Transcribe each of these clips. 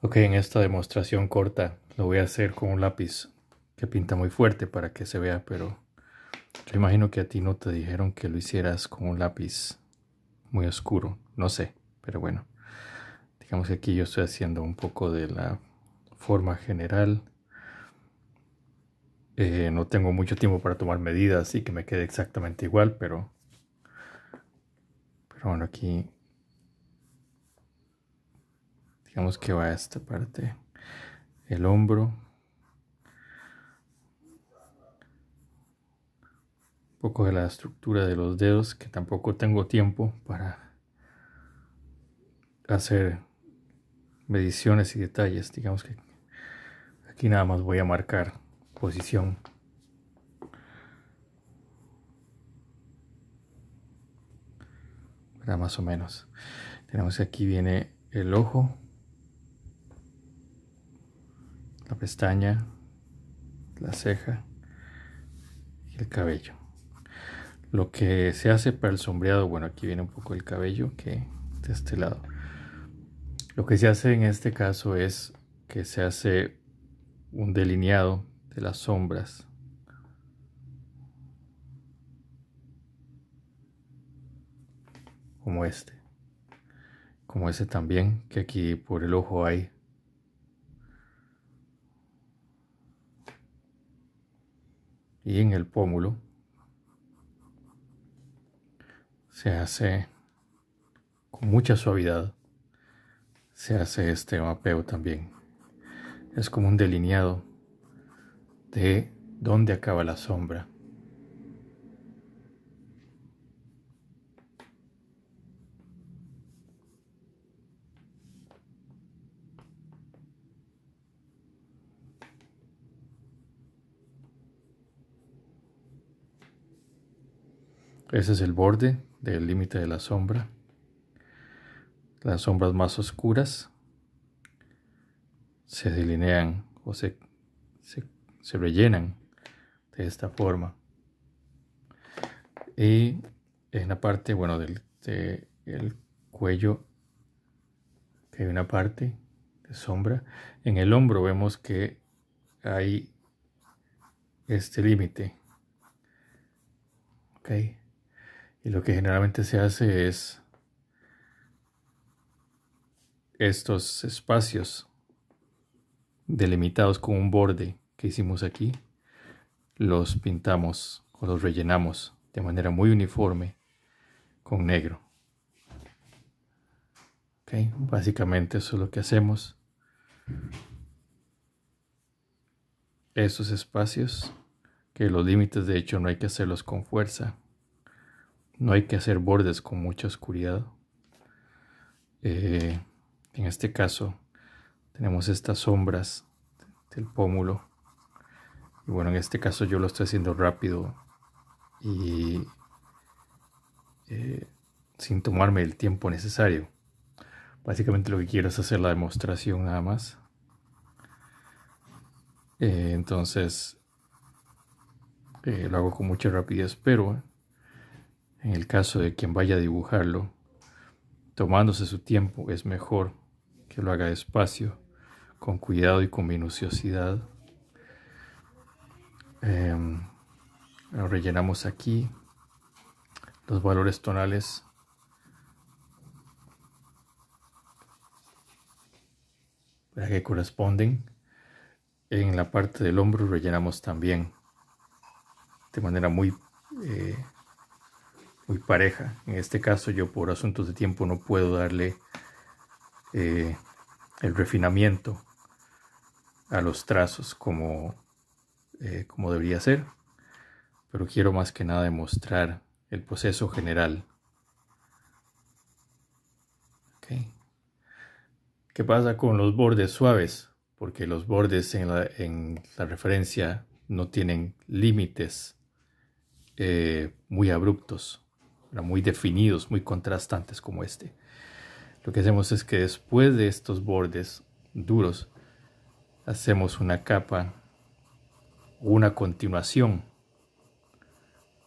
Ok, en esta demostración corta lo voy a hacer con un lápiz que pinta muy fuerte para que se vea, pero yo imagino que a ti no te dijeron que lo hicieras con un lápiz muy oscuro, no sé, pero bueno. Digamos que aquí yo estoy haciendo un poco de la forma general. Eh, no tengo mucho tiempo para tomar medidas y que me quede exactamente igual, pero, pero bueno, aquí digamos que va a esta parte, el hombro, un poco de la estructura de los dedos, que tampoco tengo tiempo para hacer mediciones y detalles, digamos que aquí nada más voy a marcar posición. Más o menos. Tenemos aquí viene el ojo. pestaña, la ceja y el cabello. Lo que se hace para el sombreado, bueno, aquí viene un poco el cabello que de este lado. Lo que se hace en este caso es que se hace un delineado de las sombras. Como este. Como ese también, que aquí por el ojo hay y en el pómulo se hace con mucha suavidad se hace este mapeo también es como un delineado de dónde acaba la sombra Ese es el borde del límite de la sombra. Las sombras más oscuras se delinean o se, rellenan de esta forma. Y en la parte, bueno, del de, el cuello hay una parte de sombra. En el hombro vemos que hay este límite. Y lo que generalmente se hace es estos espacios delimitados con un borde que hicimos aquí, los pintamos o los rellenamos de manera muy uniforme con negro. básicamente eso es lo que hacemos. Estos espacios, que los límites de hecho no hay que hacerlos con fuerza, no hay que hacer bordes con mucha oscuridad. Eh, en este caso tenemos estas sombras del pómulo. Y bueno, en este caso yo lo estoy haciendo rápido y eh, sin tomarme el tiempo necesario. Básicamente lo que quiero es hacer la demostración nada más. Eh, entonces lo hago con mucha rapidez, pero en el caso de quien vaya a dibujarlo, tomándose su tiempo, es mejor que lo haga despacio, con cuidado y con minuciosidad. Em, rellenamos aquí los valores tonales para que corresponden. En la parte del hombro rellenamos también de manera muy eh, pareja. En este caso yo por asuntos de tiempo no puedo darle eh, el refinamiento a los trazos como, eh, como debería ser, pero quiero más que nada demostrar el proceso general. ¿Qué pasa con los bordes suaves? Porque los bordes en la, en la referencia no tienen límites eh, muy abruptos muy definidos, muy contrastantes como este. Lo que hacemos es que después de estos bordes duros, hacemos una capa, una continuación,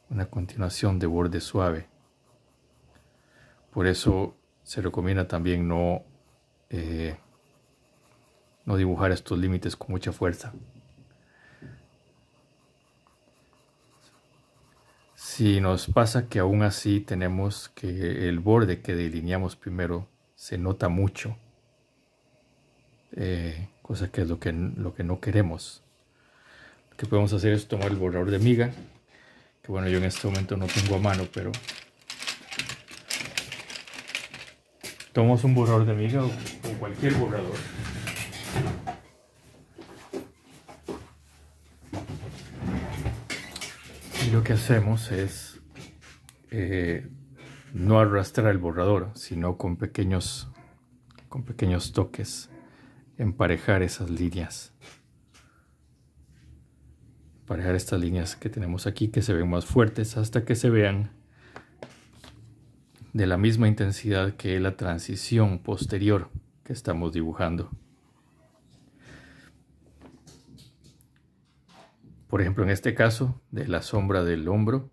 una continuación de borde suave. Por eso se recomienda también no, eh, no dibujar estos límites con mucha fuerza. Si nos pasa que aún así tenemos que el borde que delineamos primero se nota mucho, eh, cosa que es lo que, lo que no queremos. Lo que podemos hacer es tomar el borrador de miga, que bueno, yo en este momento no tengo a mano, pero tomamos un borrador de miga o cualquier borrador. lo que hacemos es eh, no arrastrar el borrador, sino con pequeños, con pequeños toques, emparejar esas líneas. Emparejar estas líneas que tenemos aquí, que se ven más fuertes, hasta que se vean de la misma intensidad que la transición posterior que estamos dibujando. por ejemplo, en este caso, de la sombra del hombro.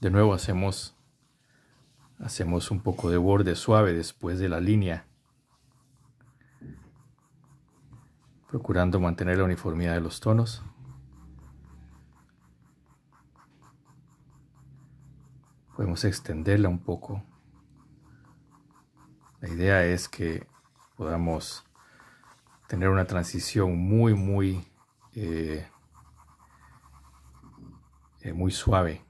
De nuevo hacemos, hacemos un poco de borde suave después de la línea, procurando mantener la uniformidad de los tonos. Podemos extenderla un poco. La idea es que podamos tener una transición muy, muy eh, eh, muy suave,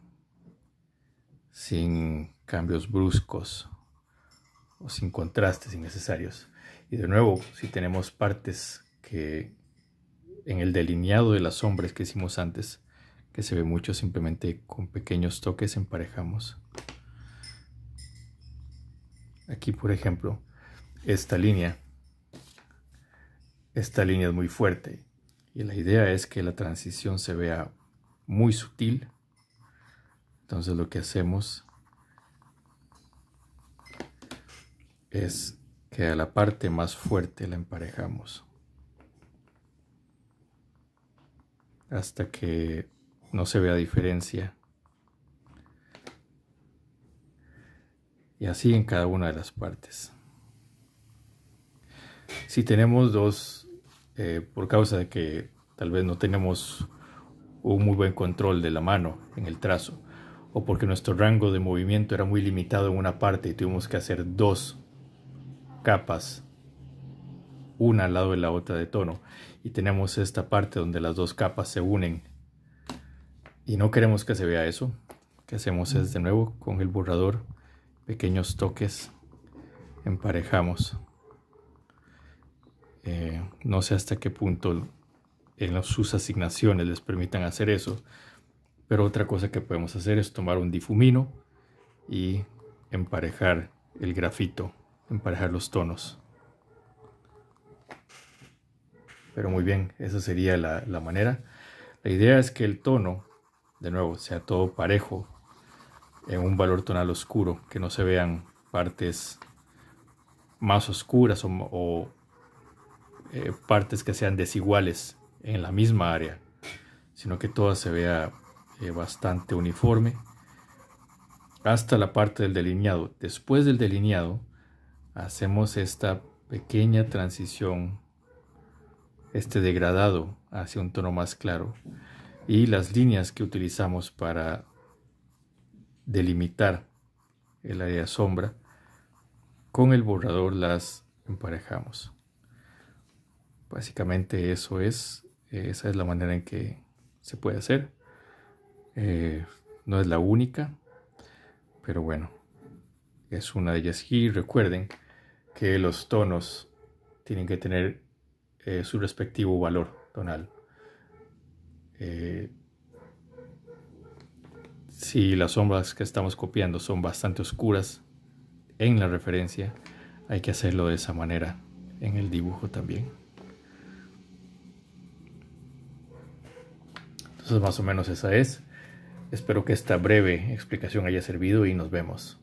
sin cambios bruscos o sin contrastes innecesarios. Y de nuevo, si tenemos partes que en el delineado de las sombras que hicimos antes, que se ve mucho simplemente con pequeños toques emparejamos. Aquí, por ejemplo, esta línea, esta línea es muy fuerte y la idea es que la transición se vea muy sutil. Entonces lo que hacemos es que a la parte más fuerte la emparejamos. Hasta que no se vea diferencia. Y así en cada una de las partes. Si tenemos dos eh, por causa de que tal vez no tenemos un muy buen control de la mano en el trazo, o porque nuestro rango de movimiento era muy limitado en una parte y tuvimos que hacer dos capas, una al lado de la otra de tono, y tenemos esta parte donde las dos capas se unen, y no queremos que se vea eso, lo que hacemos es de nuevo con el borrador, pequeños toques, emparejamos. Eh, no sé hasta qué punto en sus asignaciones les permitan hacer eso. Pero otra cosa que podemos hacer es tomar un difumino y emparejar el grafito, emparejar los tonos. Pero muy bien, esa sería la, manera. La idea es que el tono, de nuevo, sea todo parejo en un valor tonal oscuro, que no se vean partes más oscuras o, o eh, partes que sean desiguales en la misma área, sino que toda se vea eh, bastante uniforme hasta la parte del delineado. Después del delineado hacemos esta pequeña transición, este degradado hacia un tono más claro y las líneas que utilizamos para delimitar el área sombra con el borrador las emparejamos. Básicamente eso es, eh, esa es la manera en que se puede hacer. Eh, no es la única, pero bueno, es una de ellas. Y recuerden que los tonos tienen que tener eh, su respectivo valor tonal. si las sombras que estamos copiando son bastante oscuras en la referencia, hay que hacerlo de esa manera en el dibujo también. Entonces más o menos esa es. Espero que esta breve explicación haya servido y nos vemos.